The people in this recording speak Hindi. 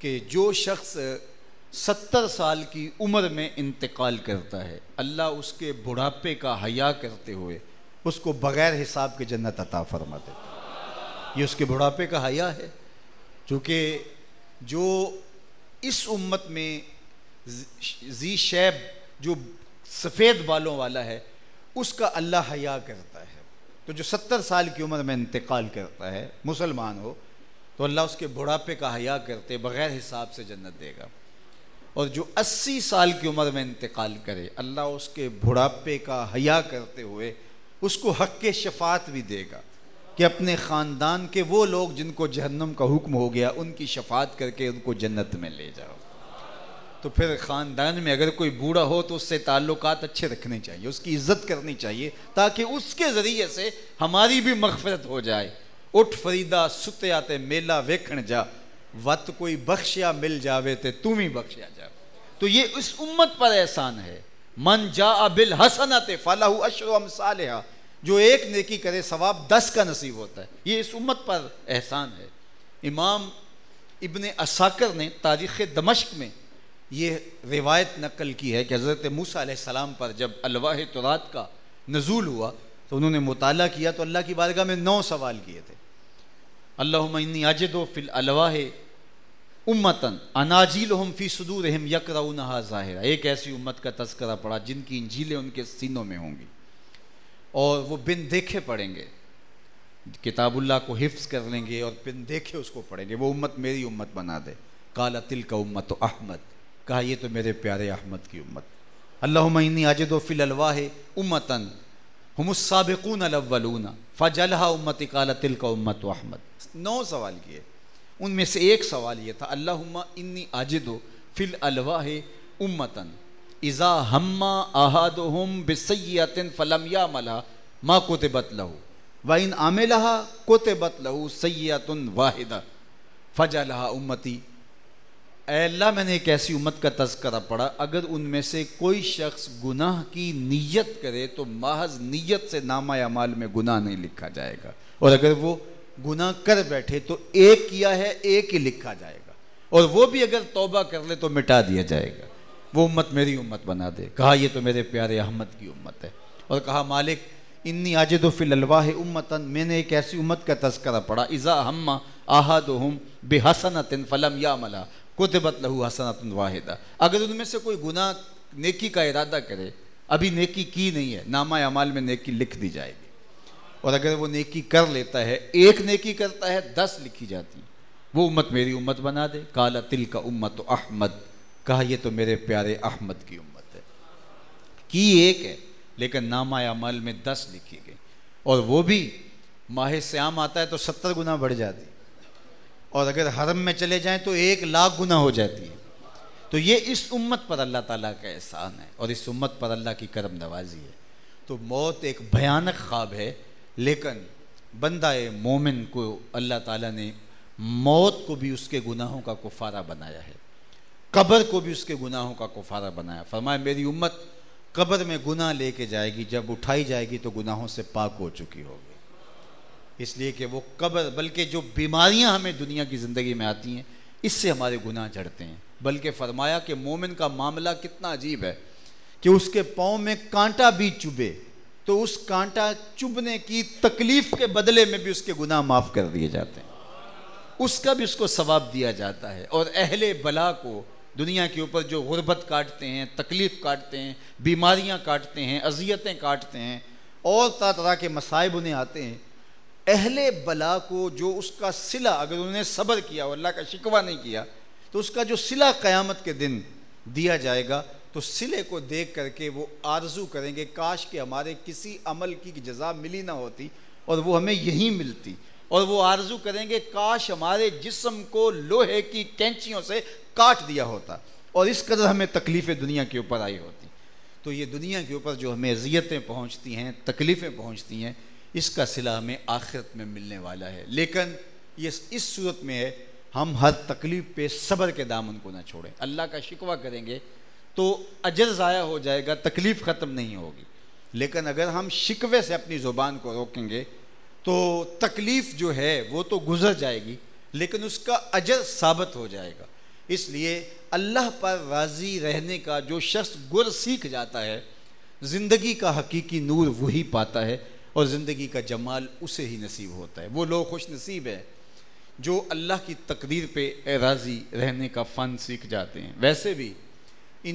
कि जो शख्स सत्तर साल की उम्र में इंतकाल करता है अल्लाह उसके बुढ़ापे का हया करते हुए उसको बग़ैर हिसाब के जन्नत अता फरमा देता ये उसके बुढ़ापे का हया है चूँकि जो इस उम्मत में जी शैब जो सफ़ेद बालों वाला है उसका अल्लाह हया करता है तो जो सत्तर साल की उम्र में इंतकाल करता है मुसलमान हो तो अल्लाह उसके बुढ़ापे का हया करते बग़ैर हिसाब से जन्नत देगा और जो अस्सी साल की उम्र में इंतकाल करे अल्लाह उसके बुढ़ापे का हया करते हुए उसको हक के शफात भी देगा कि अपने ख़ानदान के वो लोग जिनको जहन्नम का हुक्म हो गया उनकी शफात करके उनको जन्नत में ले जाओ तो फिर ख़ानदान में अगर कोई बूढ़ा हो तो उससे ताल्लुक अच्छे रखने चाहिए उसकी इज्जत करनी चाहिए ताकि उसके ज़रिए से हमारी भी मफफरत हो जाए उठ फरीदा ਸੁੱਤਿਆ ते मेला वेखण जा वत कोई बख्शिया मिल जावे ते तुम ही बख्शिया जा तो ये इस उम्मत पर एहसान है मन जा अबिल हसनत फलाह अशरम सालिहा जो एक नेकी करे सवाब दस का नसीब होता है ये इस उम्मत पर एहसान है इमाम इबन असाकर ने तारीख़ दमश्क में ये रिवायत नकल की है कि हज़रत मूसा सलाम पर जब अलवाह तुरात का नज़ूल हुआ तो उन्होंने मुताला किया तो अल्लाह की बारगाह में नौ सवाल किए थे अल्लाहनी अजद फिल अलवाह उम्मतन अनाजील हम फ़ी सदूर हम यकरा ज़ाहिरा एक ऐसी उम्मत का तस्करा पड़ा जिनकी इंजीलें उनके सीनों में होंगी और वो बिन देखे पढ़ेंगे किताबुल्ला को हिफ्स कर लेंगे और बिन देखे उसको पढ़ेंगे वो उम्मत मेरी उम्मत बना दे काला तिल का उम्मत अहमद कहा ये तो मेरे प्यारे अहमद की उम्मत अल्लाह मनी अजद फिल अलवाह उम्मतन हमसाबिकून अलवलूना फ़जलहा उम्मत काला तिल का उम्मत अहमद नौ सवाल किए उनमें से एक सवाल ये था अल्लाह इन्नी फिल अलवा उम्मतन इज़ा हम्मा हम बिसैतिन फ़लम या मला माँ कोत लहू व इन आमिलहा कोतबत लहू सैतन वाहिदा फ़जलहा उम्मती अल्लाह मैंने एक ऐसी उम्मत का तस्करा पढ़ा अगर उनमें से कोई शख्स गुनाह की नीयत करे तो महज नीयत से नामा अमाल में गुनाह नहीं लिखा जाएगा और अगर वो गुनाह कर बैठे तो एक किया है एक ही लिखा जाएगा और वो भी अगर तौबा कर ले तो मिटा दिया जाएगा वो उम्मत मेरी उम्मत बना दे कहा ये तो मेरे प्यारे अहमद की उम्मत है और कहा मालिक इन्नी फिलवा है उम्मतन मैंने एक ऐसी उम्मत का तस्करा पढ़ा इज़ा हम्मा आहद हम तिन फ़लम या मला कुतबत लहू हसनतन वाहिदा अगर उनमें से कोई गुना नेकी का इरादा करे अभी नेकी की नहीं है नामा अमाल में नेकी लिख दी जाएगी और अगर वो नेकी कर लेता है एक नेकी करता है दस लिखी जाती वो उम्मत मेरी उम्मत बना दे काला तिल का उम्मत अहमद कहा ये तो मेरे प्यारे अहमद की उम्मत है की एक है लेकिन नामा अमल में दस लिखी गई और वो भी माह श्याम आता है तो सत्तर गुना बढ़ जाती और अगर हरम में चले जाएं तो एक लाख गुना हो जाती है तो ये इस उम्मत पर अल्लाह ताला का एहसान है और इस उम्मत पर अल्लाह की करम नवाजी है तो मौत एक भयानक ख्वाब है लेकिन बंदा मोमिन को अल्लाह ताला ने मौत को भी उसके गुनाहों का कुफारा बनाया है कब्र को भी उसके गुनाहों का कुफारा बनाया फरमाए मेरी उम्मत कब्र में गुनाह लेके जाएगी जब उठाई जाएगी तो गुनाहों से पाक हो चुकी होगी इसलिए कि वो कब्र बल्कि जो बीमारियां हमें दुनिया की ज़िंदगी में आती हैं इससे हमारे गुनाह चढ़ते हैं बल्कि फरमाया कि मोमिन का मामला कितना अजीब है कि उसके पाँव में कांटा भी चुभे तो उस कांटा चुभने की तकलीफ के बदले में भी उसके गुनाह माफ़ कर दिए जाते हैं उसका भी उसको सवाब दिया जाता है और अहले बला को दुनिया के ऊपर जो गुर्बत काटते हैं तकलीफ़ काटते हैं बीमारियाँ काटते हैं अजियतें काटते हैं और तरह तरह के मसाइब उन्हें आते हैं अहले बला को जो उसका सिला अगर उन्होंने सब्र किया और अल्लाह का शिकवा नहीं किया तो उसका जो सिला क़यामत के दिन दिया जाएगा तो सिले को देख करके वो आरजू करेंगे काश के हमारे किसी अमल की जजा मिली ना होती और वो हमें यहीं मिलती और वो आरजू करेंगे काश हमारे जिस्म को लोहे की कैंचियों से काट दिया होता और इस कदर हमें तकलीफ़ें दुनिया के ऊपर आई होती तो ये दुनिया के ऊपर जो हमें अजियतें पहुँचती हैं तकलीफ़ें पहुँचती हैं इसका सिला हमें आखिरत में मिलने वाला है लेकिन ये इस सूरत में है हम हर तकलीफ पे सब्र के दामन को ना छोड़ें अल्लाह का शिकवा करेंगे तो अजर ज़ाया हो जाएगा तकलीफ़ ख़त्म नहीं होगी लेकिन अगर हम शिकवे से अपनी ज़ुबान को रोकेंगे तो तकलीफ़ जो है वो तो गुजर जाएगी लेकिन उसका अजर साबित हो जाएगा इसलिए अल्लाह पर राज़ी रहने का जो शख्स गुर सीख जाता है ज़िंदगी का हकीकी नूर वही पाता है और ज़िंदगी का जमाल उसे ही नसीब होता है वो लोग खुश नसीब है जो अल्लाह की तकदीर पे राज़ी रहने का फ़न सीख जाते हैं वैसे भी